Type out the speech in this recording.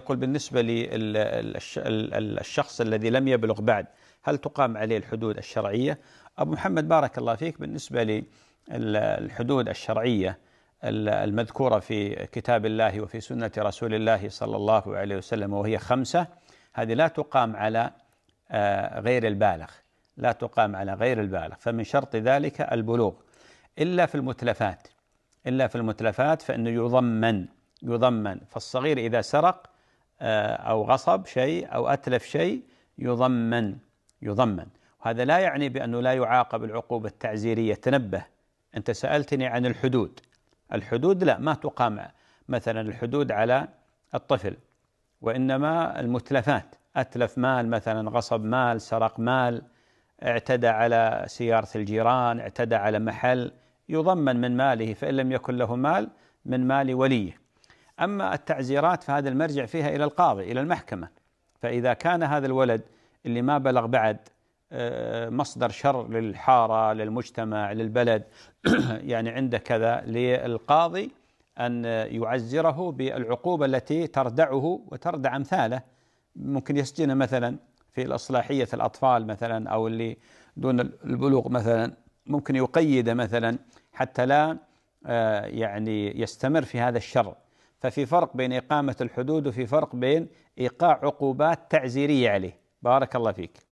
يقول بالنسبة للشخص الذي لم يبلغ بعد هل تقام عليه الحدود الشرعية أبو محمد بارك الله فيك بالنسبة للحدود الشرعية المذكورة في كتاب الله وفي سنة رسول الله صلى الله عليه وسلم وهي خمسة هذه لا تقام على آه، غير البالغ لا تقام على غير البالغ فمن شرط ذلك البلوغ إلا في المتلفات إلا في المتلفات فإنه يضمن يضمن فالصغير إذا سرق آه، أو غصب شيء أو أتلف شيء يضمن يضمن وهذا لا يعني بأنه لا يعاقب العقوبة التعزيرية تنبه أنت سألتني عن الحدود الحدود لا ما تقام مثلا الحدود على الطفل وإنما المتلفات أتلف مال مثلا غصب مال سرق مال اعتدى على سيارة الجيران اعتدى على محل يضمن من ماله فإن لم يكن له مال من مال وليه أما التعزيرات فهذا المرجع فيها إلى القاضي إلى المحكمة فإذا كان هذا الولد اللي ما بلغ بعد آه، مصدر شر للحارة للمجتمع للبلد يعني عنده كذا للقاضي أن يعزره بالعقوبة التي تردعه وتردع أمثاله ممكن يسجنه مثلا في الإصلاحية الأطفال مثلا أو اللي دون البلوغ مثلا ممكن يقيده مثلا حتى لا آه، يعني يستمر في هذا الشر ففي فرق بين إقامة الحدود وفي فرق بين إيقاع عقوبات تعزيرية عليه بارك الله فيك